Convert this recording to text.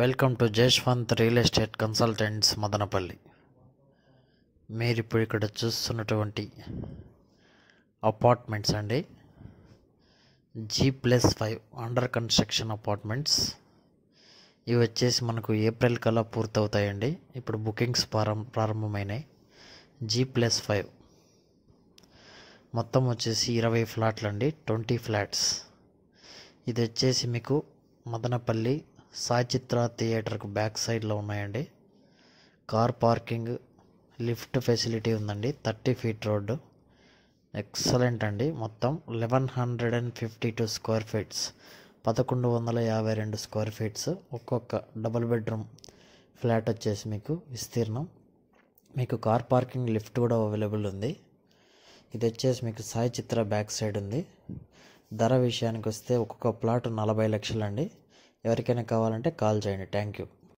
welcome to Jashwanth real estate consultants Madanapalle మీరు ఇప్పుడు ఇక్కడ చూస్తున్నటువంటి అపార్ట్మెంట్స్ అండి G plus five under construction apartments ఇవి వచ్చేసి మనకు ఏప్రిల్ కల్లా పూర్తవుతాయండి ఇప్పుడు బుకింగ్స్ ప్రారంభమైనాయి జీ ప్లస్ ఫైవ్ మొత్తం వచ్చేసి ఇరవై ఫ్లాట్లు అండి ట్వంటీ ఫ్లాట్స్ ఇది వచ్చేసి మీకు మదనపల్లి సాయి చిత్ర థియేటర్కు బ్యాక్ సైడ్లో ఉన్నాయండి కార్ పార్కింగ్ లిఫ్ట్ ఫెసిలిటీ ఉందండి థర్టీ ఫీట్ రోడ్డు ఎక్సలెంట్ అండి మొత్తం eleven hundred and fifty two square feets పదకొండు వందల యాభై రెండు స్క్వేర్ ఫీట్స్ ఒక్కొక్క డబుల్ బెడ్రూమ్ ఫ్లాట్ వచ్చేసి మీకు విస్తీర్ణం మీకు కార్ పార్కింగ్ లిఫ్ట్ కూడా అవైలబుల్ ఉంది ఇది వచ్చేసి మీకు సాయి చిత్ర బ్యాక్ సైడ్ ఉంది ధర విషయానికి వస్తే ఒక్కొక్క ప్లాట్ నలభై లక్షలండి ఎవరికైనా కావాలంటే కాల్ చేయండి థ్యాంక్ యూ